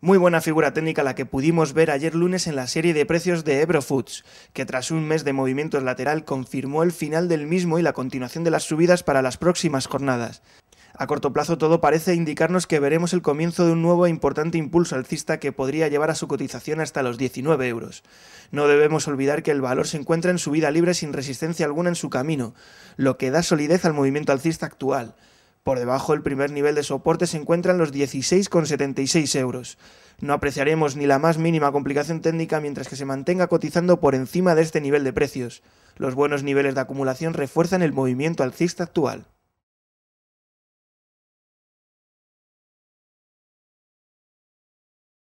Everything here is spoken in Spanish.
Muy buena figura técnica la que pudimos ver ayer lunes en la serie de precios de Ebro Foods, que tras un mes de movimientos lateral confirmó el final del mismo y la continuación de las subidas para las próximas jornadas. A corto plazo todo parece indicarnos que veremos el comienzo de un nuevo e importante impulso alcista que podría llevar a su cotización hasta los 19 euros. No debemos olvidar que el valor se encuentra en subida libre sin resistencia alguna en su camino, lo que da solidez al movimiento alcista actual. Por debajo del primer nivel de soporte se encuentran los 16,76 euros. No apreciaremos ni la más mínima complicación técnica mientras que se mantenga cotizando por encima de este nivel de precios. Los buenos niveles de acumulación refuerzan el movimiento alcista actual.